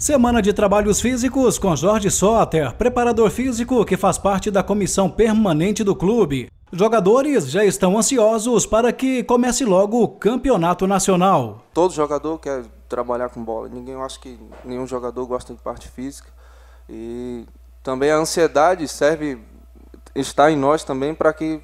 Semana de Trabalhos Físicos com Jorge Soter, preparador físico que faz parte da comissão permanente do clube. Jogadores já estão ansiosos para que comece logo o campeonato nacional. Todo jogador quer trabalhar com bola. Ninguém, eu acho que nenhum jogador gosta de parte física. E também a ansiedade serve está em nós também para que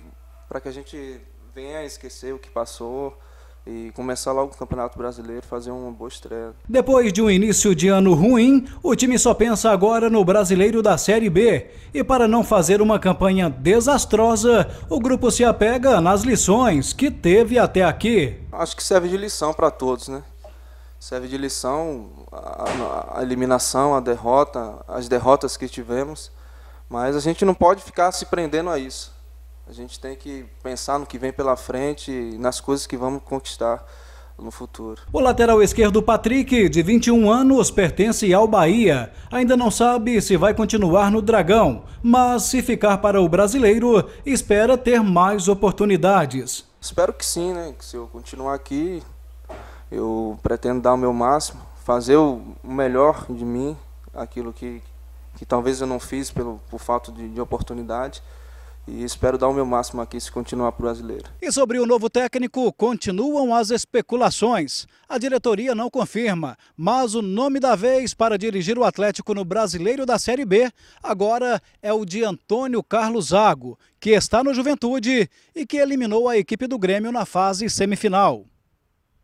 para que a gente venha a esquecer o que passou e começar logo o Campeonato Brasileiro, fazer uma boa estreia. Depois de um início de ano ruim, o time só pensa agora no Brasileiro da Série B. E para não fazer uma campanha desastrosa, o grupo se apega nas lições que teve até aqui. Acho que serve de lição para todos, né? Serve de lição a, a eliminação, a derrota, as derrotas que tivemos, mas a gente não pode ficar se prendendo a isso a gente tem que pensar no que vem pela frente e nas coisas que vamos conquistar no futuro. O lateral esquerdo Patrick, de 21 anos, pertence ao Bahia. Ainda não sabe se vai continuar no Dragão, mas se ficar para o brasileiro, espera ter mais oportunidades. Espero que sim, né? Que se eu continuar aqui, eu pretendo dar o meu máximo, fazer o melhor de mim, aquilo que, que talvez eu não fiz pelo, por falta de, de oportunidade e espero dar o meu máximo aqui se continuar para o brasileiro. E sobre o novo técnico, continuam as especulações. A diretoria não confirma, mas o nome da vez para dirigir o Atlético no Brasileiro da Série B agora é o de Antônio Carlos Zago, que está no Juventude e que eliminou a equipe do Grêmio na fase semifinal.